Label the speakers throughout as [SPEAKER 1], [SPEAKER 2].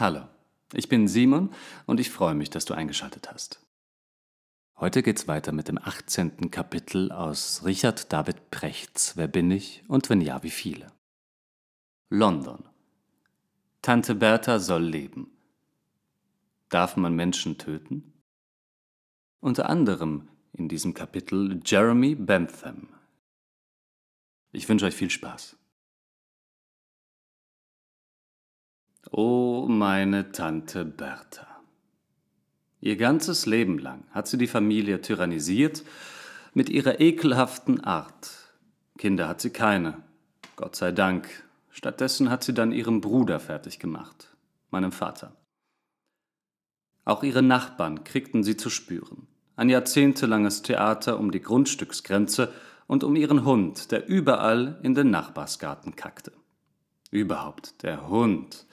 [SPEAKER 1] Hallo, ich bin Simon und ich freue mich, dass du eingeschaltet hast. Heute geht's weiter mit dem 18. Kapitel aus Richard David Prechts Wer bin ich und wenn ja, wie viele? London. Tante Bertha soll leben. Darf man Menschen töten? Unter anderem in diesem Kapitel Jeremy Bentham. Ich wünsche euch viel Spaß. Oh, meine Tante Bertha. Ihr ganzes Leben lang hat sie die Familie tyrannisiert mit ihrer ekelhaften Art. Kinder hat sie keine, Gott sei Dank. Stattdessen hat sie dann ihren Bruder fertig gemacht, meinem Vater. Auch ihre Nachbarn kriegten sie zu spüren. Ein jahrzehntelanges Theater um die Grundstücksgrenze und um ihren Hund, der überall in den Nachbarsgarten kackte. Überhaupt, der Hund.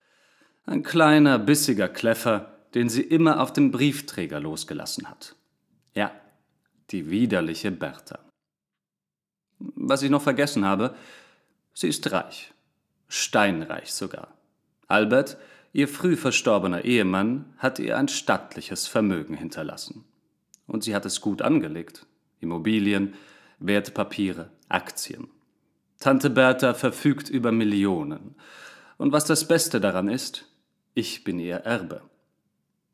[SPEAKER 1] Ein kleiner, bissiger Kläffer, den sie immer auf dem Briefträger losgelassen hat. Ja, die widerliche Bertha. Was ich noch vergessen habe, sie ist reich. Steinreich sogar. Albert, ihr früh verstorbener Ehemann, hat ihr ein stattliches Vermögen hinterlassen. Und sie hat es gut angelegt. Immobilien, Wertpapiere, Aktien. Tante Bertha verfügt über Millionen. Und was das Beste daran ist, ich bin ihr Erbe.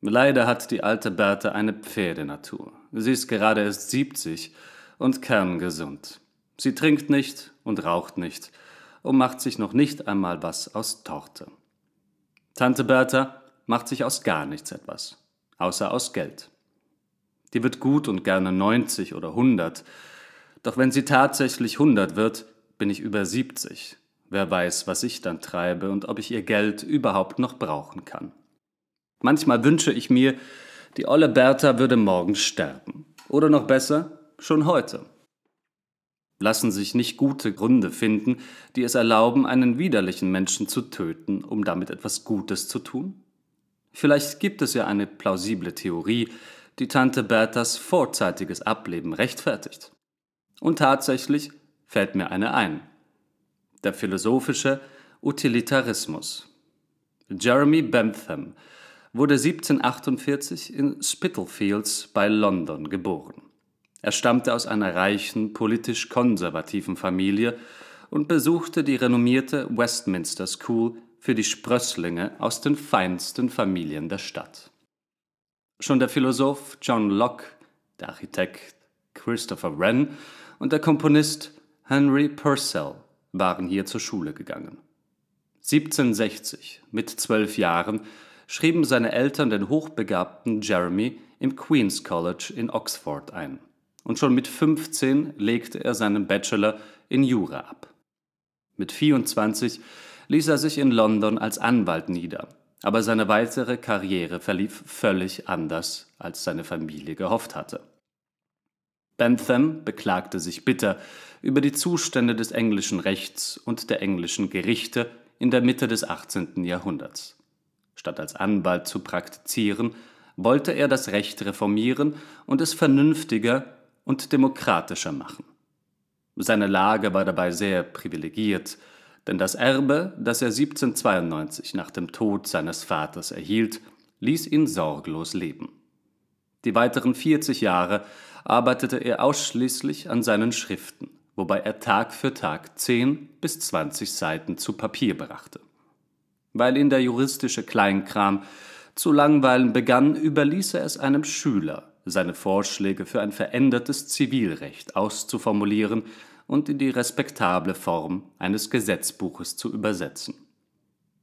[SPEAKER 1] Leider hat die alte Bertha eine Pferdenatur. Sie ist gerade erst 70 und kerngesund. Sie trinkt nicht und raucht nicht und macht sich noch nicht einmal was aus Torte. Tante Bertha macht sich aus gar nichts etwas, außer aus Geld. Die wird gut und gerne 90 oder 100, doch wenn sie tatsächlich 100 wird, bin ich über 70 Wer weiß, was ich dann treibe und ob ich ihr Geld überhaupt noch brauchen kann. Manchmal wünsche ich mir, die olle Bertha würde morgen sterben. Oder noch besser, schon heute. Lassen sich nicht gute Gründe finden, die es erlauben, einen widerlichen Menschen zu töten, um damit etwas Gutes zu tun? Vielleicht gibt es ja eine plausible Theorie, die Tante Berthas vorzeitiges Ableben rechtfertigt. Und tatsächlich fällt mir eine ein. Der philosophische Utilitarismus. Jeremy Bentham wurde 1748 in Spitalfields bei London geboren. Er stammte aus einer reichen, politisch konservativen Familie und besuchte die renommierte Westminster School für die Sprösslinge aus den feinsten Familien der Stadt. Schon der Philosoph John Locke, der Architekt Christopher Wren und der Komponist Henry Purcell waren hier zur Schule gegangen. 1760, mit zwölf Jahren, schrieben seine Eltern den hochbegabten Jeremy im Queen's College in Oxford ein. Und schon mit 15 legte er seinen Bachelor in Jura ab. Mit 24 ließ er sich in London als Anwalt nieder, aber seine weitere Karriere verlief völlig anders, als seine Familie gehofft hatte. Bentham beklagte sich bitter über die Zustände des englischen Rechts und der englischen Gerichte in der Mitte des 18. Jahrhunderts. Statt als Anwalt zu praktizieren, wollte er das Recht reformieren und es vernünftiger und demokratischer machen. Seine Lage war dabei sehr privilegiert, denn das Erbe, das er 1792 nach dem Tod seines Vaters erhielt, ließ ihn sorglos leben. Die weiteren 40 Jahre arbeitete er ausschließlich an seinen Schriften, wobei er Tag für Tag 10 bis 20 Seiten zu Papier brachte. Weil ihn der juristische Kleinkram zu langweilen begann, überließ er es einem Schüler, seine Vorschläge für ein verändertes Zivilrecht auszuformulieren und in die respektable Form eines Gesetzbuches zu übersetzen.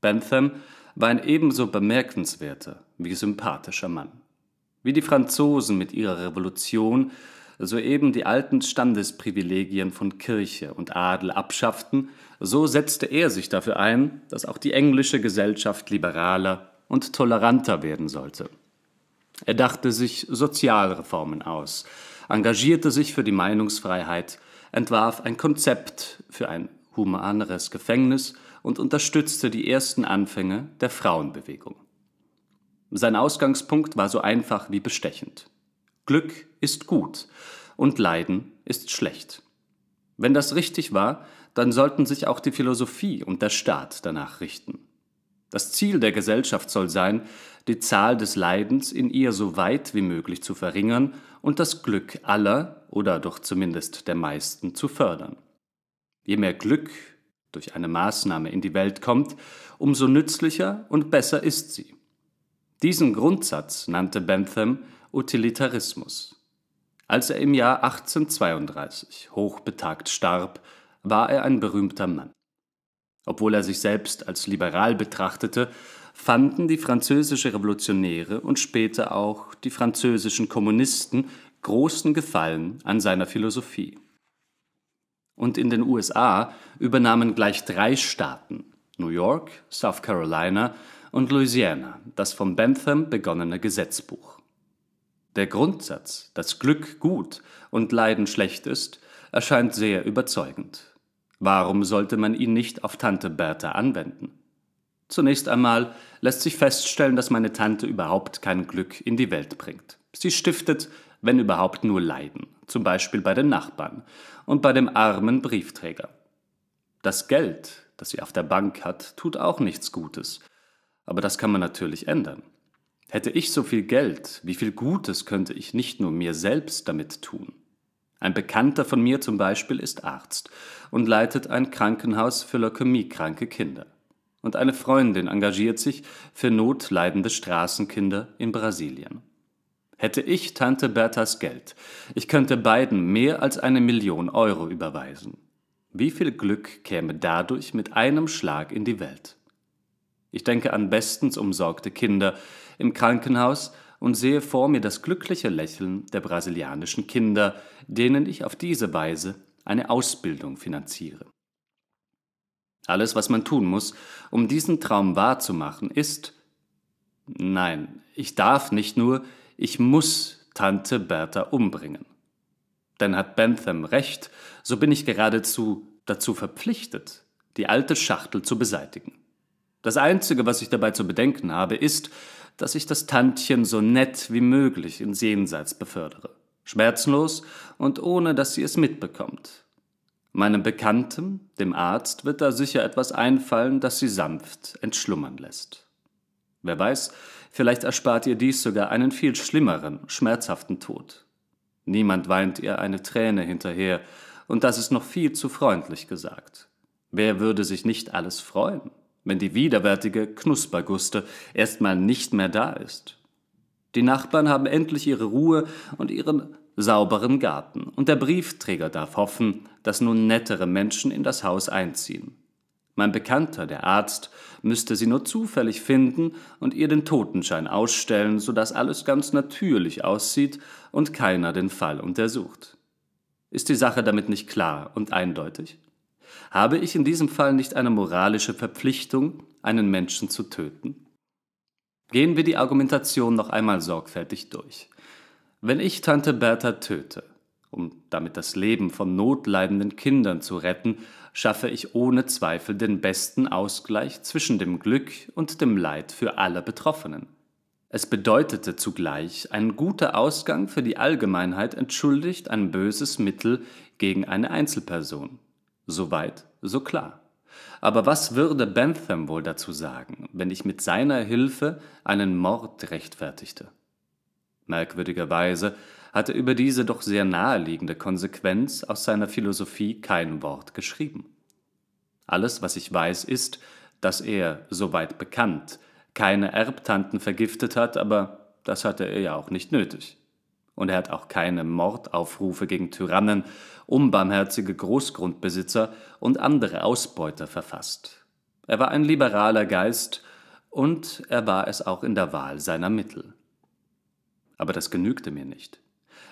[SPEAKER 1] Bentham war ein ebenso bemerkenswerter wie sympathischer Mann. Wie die Franzosen mit ihrer Revolution soeben die alten Standesprivilegien von Kirche und Adel abschafften, so setzte er sich dafür ein, dass auch die englische Gesellschaft liberaler und toleranter werden sollte. Er dachte sich Sozialreformen aus, engagierte sich für die Meinungsfreiheit, entwarf ein Konzept für ein humaneres Gefängnis und unterstützte die ersten Anfänge der Frauenbewegung. Sein Ausgangspunkt war so einfach wie bestechend. Glück ist gut und Leiden ist schlecht. Wenn das richtig war, dann sollten sich auch die Philosophie und der Staat danach richten. Das Ziel der Gesellschaft soll sein, die Zahl des Leidens in ihr so weit wie möglich zu verringern und das Glück aller oder doch zumindest der meisten zu fördern. Je mehr Glück durch eine Maßnahme in die Welt kommt, umso nützlicher und besser ist sie. Diesen Grundsatz nannte Bentham Utilitarismus. Als er im Jahr 1832 hochbetagt starb, war er ein berühmter Mann. Obwohl er sich selbst als liberal betrachtete, fanden die französischen Revolutionäre und später auch die französischen Kommunisten großen Gefallen an seiner Philosophie. Und in den USA übernahmen gleich drei Staaten, New York, South Carolina und Louisiana, das von Bentham begonnene Gesetzbuch. Der Grundsatz, dass Glück gut und Leiden schlecht ist, erscheint sehr überzeugend. Warum sollte man ihn nicht auf Tante Bertha anwenden? Zunächst einmal lässt sich feststellen, dass meine Tante überhaupt kein Glück in die Welt bringt. Sie stiftet, wenn überhaupt, nur Leiden, zum Beispiel bei den Nachbarn und bei dem armen Briefträger. Das Geld, das sie auf der Bank hat, tut auch nichts Gutes, aber das kann man natürlich ändern. Hätte ich so viel Geld, wie viel Gutes könnte ich nicht nur mir selbst damit tun? Ein Bekannter von mir zum Beispiel ist Arzt und leitet ein Krankenhaus für leukämiekranke Kinder. Und eine Freundin engagiert sich für notleidende Straßenkinder in Brasilien. Hätte ich Tante Berthas Geld, ich könnte beiden mehr als eine Million Euro überweisen. Wie viel Glück käme dadurch mit einem Schlag in die Welt? Ich denke an bestens umsorgte Kinder im Krankenhaus und sehe vor mir das glückliche Lächeln der brasilianischen Kinder, denen ich auf diese Weise eine Ausbildung finanziere. Alles, was man tun muss, um diesen Traum wahrzumachen, ist Nein, ich darf nicht nur, ich muss Tante Bertha umbringen. Denn hat Bentham recht, so bin ich geradezu dazu verpflichtet, die alte Schachtel zu beseitigen. Das Einzige, was ich dabei zu bedenken habe, ist, dass ich das Tantchen so nett wie möglich ins Jenseits befördere. Schmerzenlos und ohne, dass sie es mitbekommt. Meinem Bekannten, dem Arzt, wird da sicher etwas einfallen, das sie sanft entschlummern lässt. Wer weiß, vielleicht erspart ihr dies sogar einen viel schlimmeren, schmerzhaften Tod. Niemand weint ihr eine Träne hinterher, und das ist noch viel zu freundlich gesagt. Wer würde sich nicht alles freuen? wenn die widerwärtige Knusperguste erstmal nicht mehr da ist. Die Nachbarn haben endlich ihre Ruhe und ihren sauberen Garten, und der Briefträger darf hoffen, dass nun nettere Menschen in das Haus einziehen. Mein Bekannter, der Arzt, müsste sie nur zufällig finden und ihr den Totenschein ausstellen, sodass alles ganz natürlich aussieht und keiner den Fall untersucht. Ist die Sache damit nicht klar und eindeutig? Habe ich in diesem Fall nicht eine moralische Verpflichtung, einen Menschen zu töten? Gehen wir die Argumentation noch einmal sorgfältig durch. Wenn ich Tante Bertha töte, um damit das Leben von notleidenden Kindern zu retten, schaffe ich ohne Zweifel den besten Ausgleich zwischen dem Glück und dem Leid für alle Betroffenen. Es bedeutete zugleich, ein guter Ausgang für die Allgemeinheit entschuldigt ein böses Mittel gegen eine Einzelperson. Soweit, so klar. Aber was würde Bentham wohl dazu sagen, wenn ich mit seiner Hilfe einen Mord rechtfertigte? Merkwürdigerweise hat er über diese doch sehr naheliegende Konsequenz aus seiner Philosophie kein Wort geschrieben. Alles, was ich weiß, ist, dass er, soweit bekannt, keine Erbtanten vergiftet hat, aber das hatte er ja auch nicht nötig. Und er hat auch keine Mordaufrufe gegen Tyrannen, unbarmherzige Großgrundbesitzer und andere Ausbeuter verfasst. Er war ein liberaler Geist und er war es auch in der Wahl seiner Mittel. Aber das genügte mir nicht.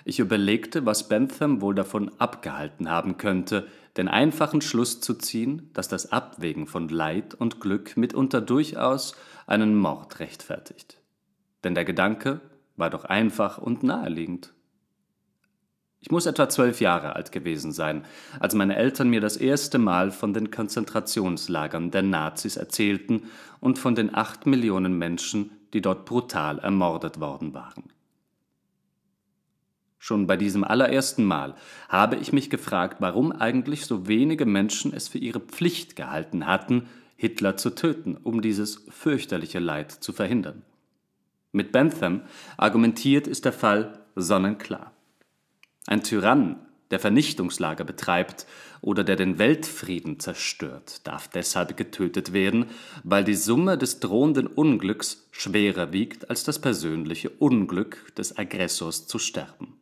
[SPEAKER 1] Ich überlegte, was Bentham wohl davon abgehalten haben könnte, den einfachen Schluss zu ziehen, dass das Abwägen von Leid und Glück mitunter durchaus einen Mord rechtfertigt. Denn der Gedanke, war doch einfach und naheliegend. Ich muss etwa zwölf Jahre alt gewesen sein, als meine Eltern mir das erste Mal von den Konzentrationslagern der Nazis erzählten und von den acht Millionen Menschen, die dort brutal ermordet worden waren. Schon bei diesem allerersten Mal habe ich mich gefragt, warum eigentlich so wenige Menschen es für ihre Pflicht gehalten hatten, Hitler zu töten, um dieses fürchterliche Leid zu verhindern. Mit Bentham argumentiert ist der Fall sonnenklar. Ein Tyrann, der Vernichtungslager betreibt oder der den Weltfrieden zerstört, darf deshalb getötet werden, weil die Summe des drohenden Unglücks schwerer wiegt als das persönliche Unglück des Aggressors zu sterben.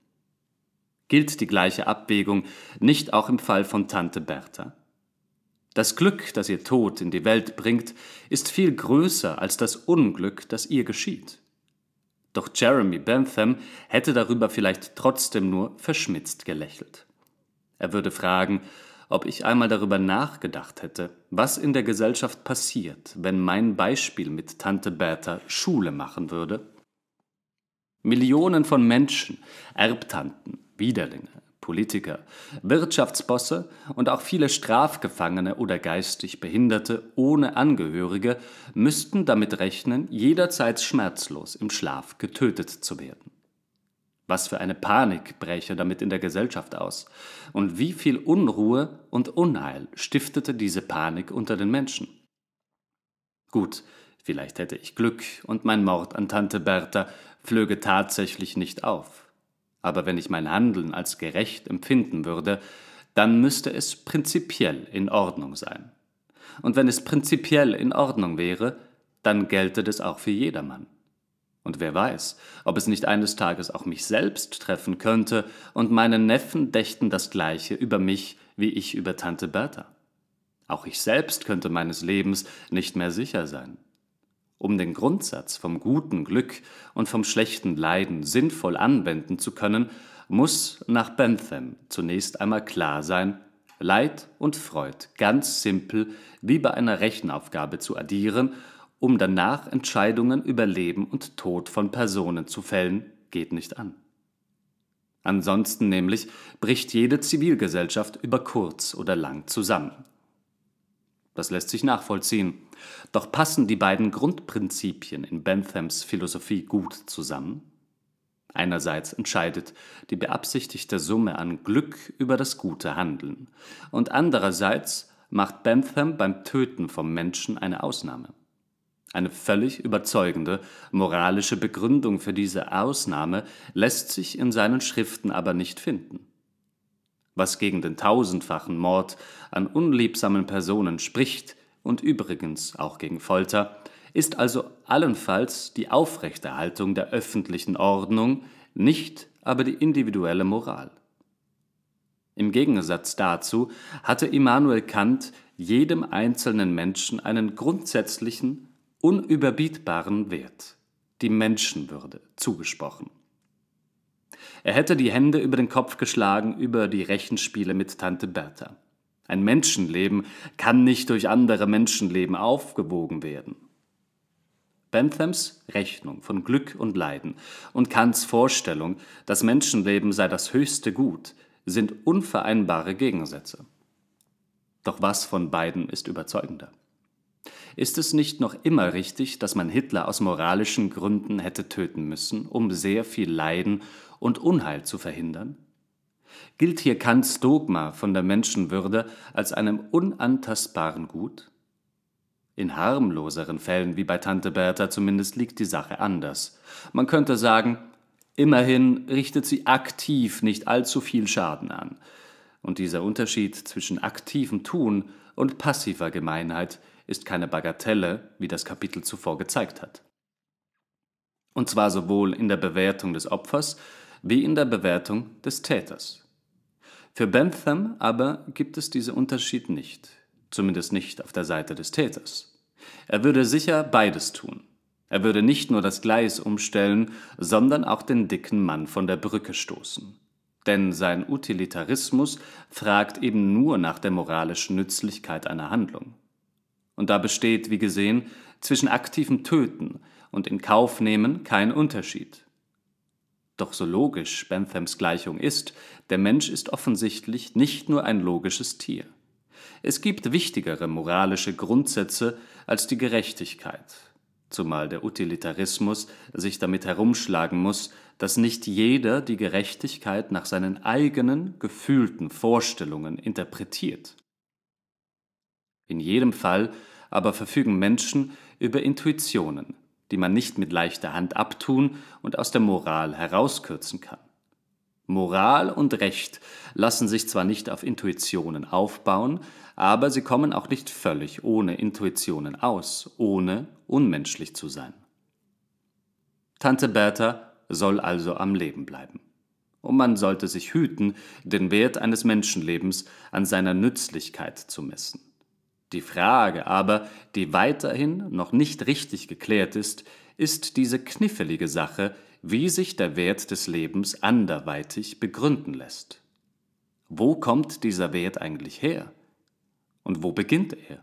[SPEAKER 1] Gilt die gleiche Abwägung nicht auch im Fall von Tante Bertha? Das Glück, das ihr Tod in die Welt bringt, ist viel größer als das Unglück, das ihr geschieht. Doch Jeremy Bentham hätte darüber vielleicht trotzdem nur verschmitzt gelächelt. Er würde fragen, ob ich einmal darüber nachgedacht hätte, was in der Gesellschaft passiert, wenn mein Beispiel mit Tante Bertha Schule machen würde. Millionen von Menschen, Erbtanten, Widerlinge, Politiker, Wirtschaftsbosse und auch viele Strafgefangene oder geistig Behinderte ohne Angehörige müssten damit rechnen, jederzeit schmerzlos im Schlaf getötet zu werden. Was für eine Panik bräche damit in der Gesellschaft aus? Und wie viel Unruhe und Unheil stiftete diese Panik unter den Menschen? Gut, vielleicht hätte ich Glück und mein Mord an Tante Bertha flöge tatsächlich nicht auf aber wenn ich mein Handeln als gerecht empfinden würde, dann müsste es prinzipiell in Ordnung sein. Und wenn es prinzipiell in Ordnung wäre, dann gelte das auch für jedermann. Und wer weiß, ob es nicht eines Tages auch mich selbst treffen könnte und meine Neffen dächten das gleiche über mich, wie ich über Tante Bertha. Auch ich selbst könnte meines Lebens nicht mehr sicher sein. Um den Grundsatz vom guten Glück und vom schlechten Leiden sinnvoll anwenden zu können, muss nach Bentham zunächst einmal klar sein, Leid und Freud ganz simpel wie bei einer Rechenaufgabe zu addieren, um danach Entscheidungen über Leben und Tod von Personen zu fällen, geht nicht an. Ansonsten nämlich bricht jede Zivilgesellschaft über kurz oder lang zusammen. Das lässt sich nachvollziehen. Doch passen die beiden Grundprinzipien in Benthams Philosophie gut zusammen? Einerseits entscheidet die beabsichtigte Summe an Glück über das gute Handeln und andererseits macht Bentham beim Töten vom Menschen eine Ausnahme. Eine völlig überzeugende moralische Begründung für diese Ausnahme lässt sich in seinen Schriften aber nicht finden was gegen den tausendfachen Mord an unliebsamen Personen spricht und übrigens auch gegen Folter, ist also allenfalls die Aufrechterhaltung der öffentlichen Ordnung, nicht aber die individuelle Moral. Im Gegensatz dazu hatte Immanuel Kant jedem einzelnen Menschen einen grundsätzlichen, unüberbietbaren Wert, die Menschenwürde, zugesprochen. Er hätte die Hände über den Kopf geschlagen über die Rechenspiele mit Tante Bertha. Ein Menschenleben kann nicht durch andere Menschenleben aufgewogen werden. Benthams Rechnung von Glück und Leiden und Kants Vorstellung, das Menschenleben sei das höchste Gut, sind unvereinbare Gegensätze. Doch was von beiden ist überzeugender? ist es nicht noch immer richtig, dass man Hitler aus moralischen Gründen hätte töten müssen, um sehr viel Leiden und Unheil zu verhindern? Gilt hier Kants Dogma von der Menschenwürde als einem unantastbaren Gut? In harmloseren Fällen wie bei Tante Bertha zumindest liegt die Sache anders. Man könnte sagen, immerhin richtet sie aktiv nicht allzu viel Schaden an. Und dieser Unterschied zwischen aktivem Tun und passiver Gemeinheit ist keine Bagatelle, wie das Kapitel zuvor gezeigt hat. Und zwar sowohl in der Bewertung des Opfers wie in der Bewertung des Täters. Für Bentham aber gibt es diesen Unterschied nicht, zumindest nicht auf der Seite des Täters. Er würde sicher beides tun. Er würde nicht nur das Gleis umstellen, sondern auch den dicken Mann von der Brücke stoßen. Denn sein Utilitarismus fragt eben nur nach der moralischen Nützlichkeit einer Handlung. Und da besteht, wie gesehen, zwischen aktivem Töten und in Kauf nehmen kein Unterschied. Doch so logisch Benthams Gleichung ist, der Mensch ist offensichtlich nicht nur ein logisches Tier. Es gibt wichtigere moralische Grundsätze als die Gerechtigkeit, zumal der Utilitarismus sich damit herumschlagen muss, dass nicht jeder die Gerechtigkeit nach seinen eigenen, gefühlten Vorstellungen interpretiert. In jedem Fall aber verfügen Menschen über Intuitionen, die man nicht mit leichter Hand abtun und aus der Moral herauskürzen kann. Moral und Recht lassen sich zwar nicht auf Intuitionen aufbauen, aber sie kommen auch nicht völlig ohne Intuitionen aus, ohne unmenschlich zu sein. Tante Bertha soll also am Leben bleiben. Und man sollte sich hüten, den Wert eines Menschenlebens an seiner Nützlichkeit zu messen. Die Frage aber, die weiterhin noch nicht richtig geklärt ist, ist diese knifflige Sache, wie sich der Wert des Lebens anderweitig begründen lässt. Wo kommt dieser Wert eigentlich her? Und wo beginnt er?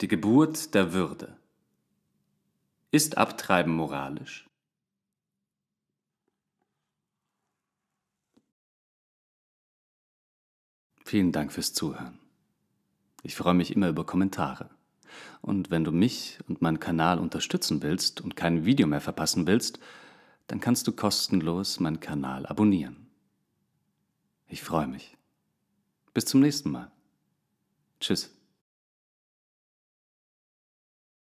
[SPEAKER 1] Die Geburt der Würde. Ist Abtreiben moralisch? Vielen Dank fürs Zuhören. Ich freue mich immer über Kommentare. Und wenn du mich und meinen Kanal unterstützen willst und kein Video mehr verpassen willst, dann kannst du kostenlos meinen Kanal abonnieren. Ich freue mich. Bis zum nächsten Mal. Tschüss.